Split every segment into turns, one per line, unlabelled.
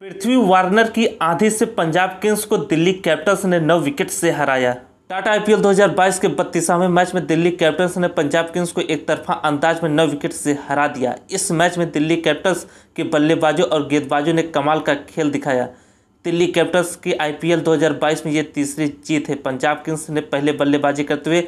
पृथ्वी Warner की आधी से पंजाब किंग्स को दिल्ली कैपिटल्स ने नौ विकेट से हराया टाटा आईपीएल 2022 के बत्तीसवें मैच में दिल्ली कैपिटल्स ने पंजाब किंग्स को एक तरफा अंदाज में नौ विकेट से हरा दिया इस मैच में दिल्ली कैपिटल्स के बल्लेबाजों और गेंदबाजों ने कमाल का खेल दिखाया दिल्ली कैपिटल्स की आईपीएल 2022 में ये तीसरी जीत है पंजाब किंग्स ने पहले बल्लेबाजी करते हुए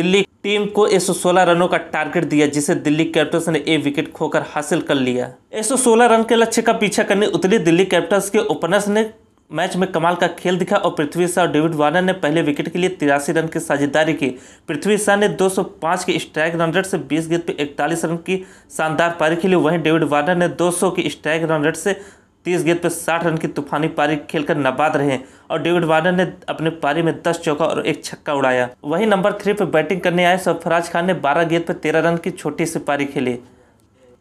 दिल्ली टीम को 116 रनों का टारगेट दिया जिसे दिल्ली कैपिटल्स ने एक विकेट खोकर हासिल कर लिया 116 रन के लक्ष्य का पीछा करने उतरी दिल्ली कैपिटल्स के ओपनर्स ने मैच में कमाल का खेल दिखा और पृथ्वी शाह और डेविड वार्नर ने पहले विकेट के लिए तिरासी रन की साझेदारी की पृथ्वी शाह ने 205 के स्ट्राइक रन रेट से 20 गेंद पर 41 रन की शानदार पारी खेली वहीं डेविड वार्नर ने 200 की स्ट्राइक रन रेट से तीस गेंद पर साठ रन की तूफानी पारी खेलकर नाबाद रहे और डेविड वार्नर ने अपने पारी में दस चौका और एक छक्का उड़ाया वही नंबर थ्री पर बैटिंग करने आए सरफराज खान ने बारह गेंद पर तेरह रन की छोटी सी पारी खेली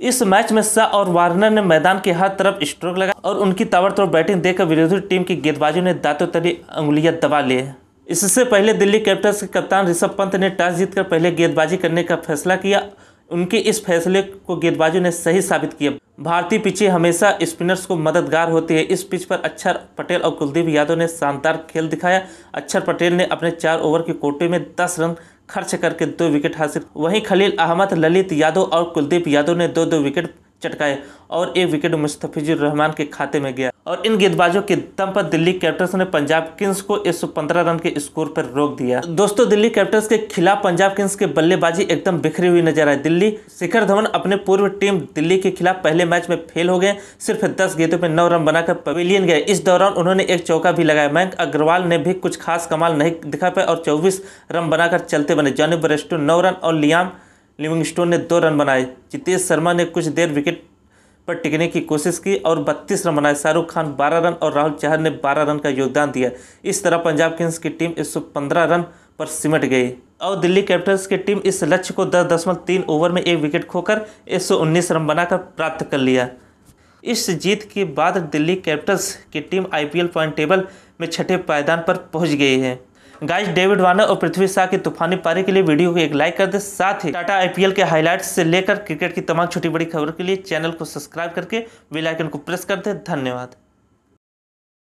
इस मैच में शाह और वार्नर ने मैदान के हर तरफ स्ट्रोक लगा और उनकी ताबड़तोड़ बैटिंग देखकर विरोधी टीम की गेंदबाजों ने दांतों तरी उंगलियां दबा लिए इससे पहले दिल्ली कैपिटल्स के कप्तान ऋषभ पंत ने टॉस जीतकर पहले गेंदबाजी करने का फैसला किया उनके इस फैसले को गेंदबाजों ने सही साबित किया भारतीय पिचे हमेशा स्पिनर्स को मददगार होती है इस पिच पर अक्षर पटेल और कुलदीप यादव ने शानदार खेल दिखाया अक्षर पटेल ने अपने चार ओवर के कोटे में दस रन खर्च करके दो विकेट हासिल वहीं खलील अहमद ललित यादव और कुलदीप यादव ने दो दो विकेट चटकाए और एक विकेट मुस्तफिजुर रहमान के खाते में गया और इन गेंदबाजों के दम पर दिल्ली कैपिटल्स ने पंजाब किंग्स को 115 रन के स्कोर पर रोक दिया दोस्तों दिल्ली कैपिटल्स के खिलाफ पंजाब किंग्स के बल्लेबाजी एकदम बिखरी हुई नजर आई दिल्ली शिखर धवन अपने पूर्व टीम दिल्ली के खिलाफ पहले मैच में फेल हो गए सिर्फ दस गेंदों में नौ रन बनाकर पवेलियन गए इस दौरान उन्होंने एक चौका भी लगाया मयंक अग्रवाल ने भी कुछ खास कमाल नहीं दिखा पाया और चौबीस रन बनाकर चलते बने जॉनी बरेस्टो नौ रन और लियाम लिविंगस्टोन ने दो रन बनाए जितेश शर्मा ने कुछ देर विकेट पर टिकने की कोशिश की और 32 रन बनाए शाहरुख खान 12 रन और राहुल चहर ने 12 रन का योगदान दिया इस तरह पंजाब किंग्स की टीम एक रन पर सिमट गई और दिल्ली कैपिटल्स की टीम इस लक्ष्य को दस दशमलव तीन ओवर में एक विकेट खोकर उन्नीस रन बनाकर प्राप्त कर लिया इस जीत के बाद दिल्ली कैपिटल्स की टीम आईपीएल पॉइंट टेबल में छठे पायदान पर पहुंच गई है गाइस डेविड वार्नर और पृथ्वी शाह की तूफानी पारी के लिए वीडियो को एक लाइक कर दे साथ ही टाटा आईपीएल के हाईलाइट से लेकर क्रिकेट की तमाम छोटी बड़ी खबरों के लिए चैनल को सब्सक्राइब करके बेलाइकन को प्रेस कर दे धन्यवाद